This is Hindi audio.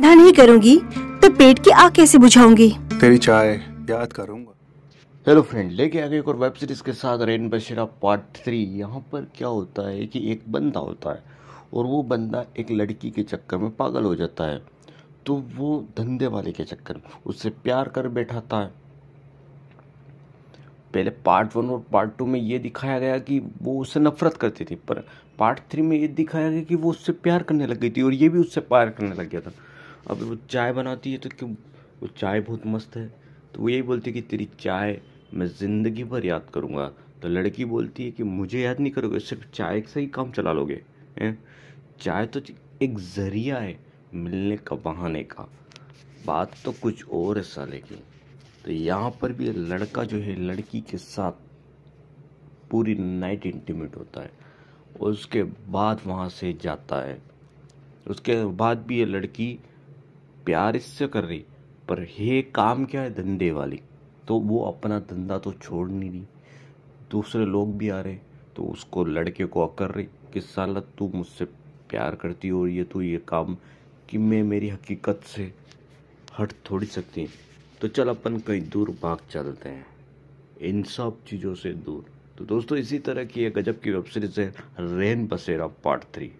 ना नहीं करूंगी तो पेट की आग कैसे बुझाऊंगी तेरी चाय याद करूंगा हेलो फ्रेंड लेके आगे एक और वेब सीरीज के साथ रेन बशरा पार्ट थ्री यहाँ पर क्या होता है कि एक बंदा होता है और वो बंदा एक लड़की के चक्कर में पागल हो जाता है तो वो धंधे वाले के चक्कर में उससे प्यार कर बैठाता है पहले पार्ट वन और पार्ट टू में ये दिखाया गया कि वो उससे नफरत करती थी पर पार्ट थ्री में ये दिखाया गया कि वो उससे प्यार करने लग गई थी और ये भी उससे प्यार करने लग गया था अब वो चाय बनाती है तो क्यों वो चाय बहुत मस्त है तो वो यही बोलती है कि तेरी चाय मैं ज़िंदगी भर याद करूँगा तो लड़की बोलती है कि मुझे याद नहीं करोगे सिर्फ चाय से ही काम चला लोगे हैं चाय तो एक ज़रिया है मिलने का बहाने का बात तो कुछ और है साले की तो यहाँ पर भी लड़का जो है लड़की के साथ पूरी नाइट इंटीमेट होता है उसके बाद वहाँ से जाता है उसके बाद भी ये लड़की प्यार इससे कर रही पर ये काम क्या है धंधे वाली तो वो अपना धंधा तो छोड़ नहीं रही दूसरे लोग भी आ रहे तो उसको लड़के को अकर रही कि साल तू मुझसे प्यार करती हो ये तो ये काम कि मैं मेरी हकीकत से हट थोड़ी सकती हूँ तो चल अपन कहीं दूर भाग चलते हैं इन सब चीज़ों से दूर तो दोस्तों इसी तरह की एक गजब की वेब सीरीज़ है रेन बसेरा पार्ट थ्री